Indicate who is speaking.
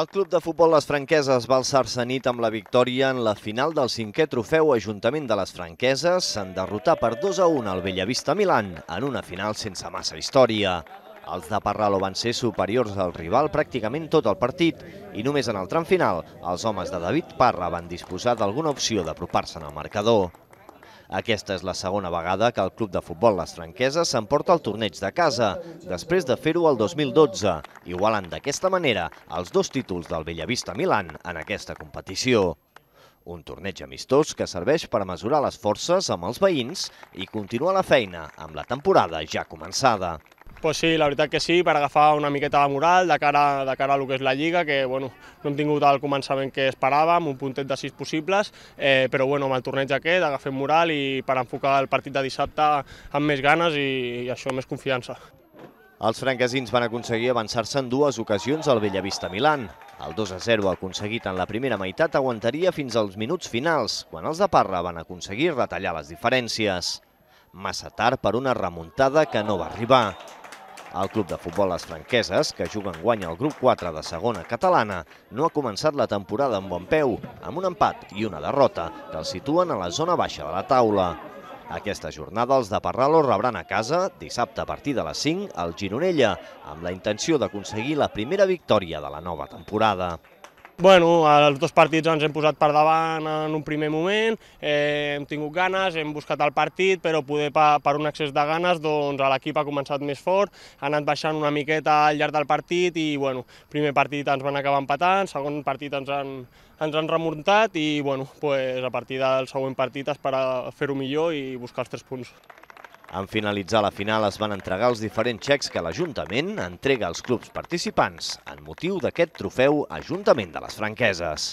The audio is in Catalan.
Speaker 1: El club de futbol Les Franqueses va alçar-se nit amb la victòria en la final del cinquè trofeu Ajuntament de les Franqueses en derrotar per 2 a 1 al Bellavista Milan en una final sense massa història. Els de Parralo van ser superiors al rival pràcticament tot el partit i només en el tram final els homes de David Parra van disposar d'alguna opció d'apropar-se en el marcador. Aquesta és la segona vegada que el Club de Futbol Les Franqueses s'emporta el torneig de casa, després de fer-ho el 2012, igualant d'aquesta manera els dos títols del Bellavista Milan en aquesta competició. Un torneig amistós que serveix per mesurar les forces amb els veïns i continuar la feina amb la temporada ja començada
Speaker 2: pues sí, la veritat que sí, per agafar una miqueta de moral de cara, de cara a lo que és la Lliga, que bueno, no hem tingut al començament que esperàvem, un puntet de sis possibles, eh, però bueno, amb el torneig aquest agafem moral i per enfocar el partit de dissabte amb més ganes i, i això, més confiança.
Speaker 1: Els franquesins van aconseguir avançar-se en dues ocasions al Bellavista Milan. El 2 a 0 aconseguit en la primera meitat aguantaria fins als minuts finals, quan els de Parra van aconseguir retallar les diferències. Massa tard per una remuntada que no va arribar. El club de futbol Les Franqueses, que juga en guanya al grup 4 de segona catalana, no ha començat la temporada amb bon peu, amb un empat i una derrota, que el situen a la zona baixa de la taula. Aquesta jornada els de Parralo rebran a casa, dissabte a partir de les 5, al Gironella, amb la intenció d'aconseguir la primera victòria de la nova temporada.
Speaker 2: Bueno, els dos partits ens hem posat per davant en un primer moment, eh, hem tingut ganes, hem buscat el partit, però poder per, per un excés de ganes doncs, l'equip ha començat més fort, ha anat baixant una miqueta al llarg del partit i bueno, primer partit ens van acabar empatant, segon partit ens han, ens han remuntat i bueno, pues, a partir del següent partit esperar fer-ho millor i buscar els tres punts.
Speaker 1: En finalitzar la final es van entregar els diferents xecs que l'Ajuntament entrega als clubs participants en motiu d'aquest trofeu Ajuntament de les Franqueses.